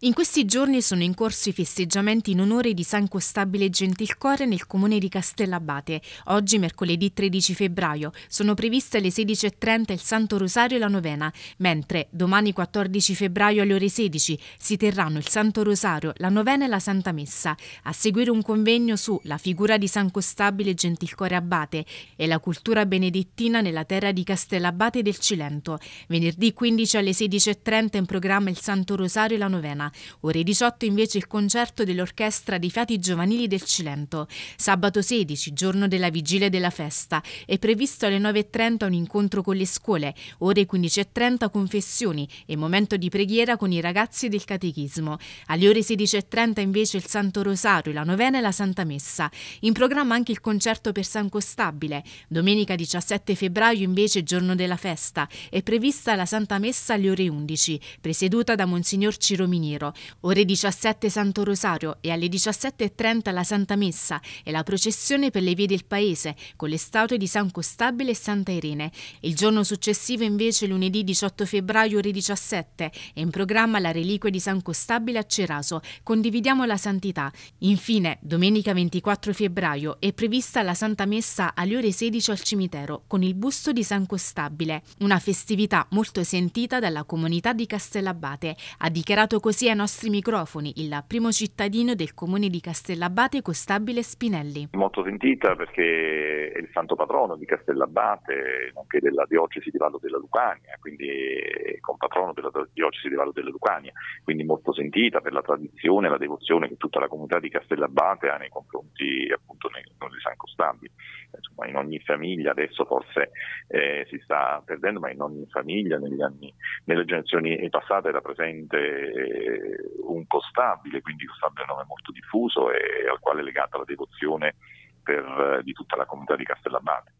In questi giorni sono in corso i festeggiamenti in onore di San Costabile Gentilcore nel comune di Castellabate. Oggi, mercoledì 13 febbraio, sono previste alle 16.30 il Santo Rosario e la novena, mentre domani 14 febbraio alle ore 16 si terranno il Santo Rosario, la novena e la Santa Messa. A seguire un convegno su La figura di San Costabile Gentilcore Abate e la cultura benedettina nella terra di Castellabate del Cilento. Venerdì 15 alle 16.30 in programma il Santo Rosario e la novena. Toscana. Ore 18 invece il concerto dell'Orchestra dei Fiati Giovanili del Cilento. Sabato 16, giorno della vigilia della festa, è previsto alle 9.30 un incontro con le scuole, ore 15.30 confessioni e momento di preghiera con i ragazzi del catechismo. Alle ore 16.30 invece il Santo Rosario, la novena e la Santa Messa. In programma anche il concerto per San Costabile. Domenica 17 febbraio invece giorno della festa è prevista la Santa Messa alle ore 11, presieduta da Monsignor Ciro Minier. Nero, ore 17 Santo Rosario e alle 17.30 la Santa Messa e la processione per le vie del paese con le statue di San Costabile e Santa Irene. Il giorno successivo invece lunedì 18 febbraio ore 17 è in programma la reliquia di San Costabile a Ceraso. Condividiamo la santità. Infine, domenica 24 febbraio è prevista la Santa Messa alle ore 16 al cimitero con il busto di San Costabile, una festività molto sentita dalla comunità di Castellabate. Ha dichiarato così ai nostri microfoni il primo cittadino del comune di Castellabate, Costabile Spinelli. Molto sentita perché è il santo patrono di Castellabate, nonché della diocesi di Vallo della Lucania, quindi è compatrono della diocesi di Vallo della Lucania, quindi molto sentita per la tradizione e la devozione che tutta la comunità di Castellabate ha nei confronti appunto nei, sono di San Costabile. Insomma, in ogni famiglia, adesso forse eh, si sta perdendo, ma in ogni famiglia, anni, nelle generazioni passate era presente eh, un Costabile, quindi Costabile è un nome molto diffuso e al quale è legata la devozione per, eh, di tutta la comunità di Castellabate.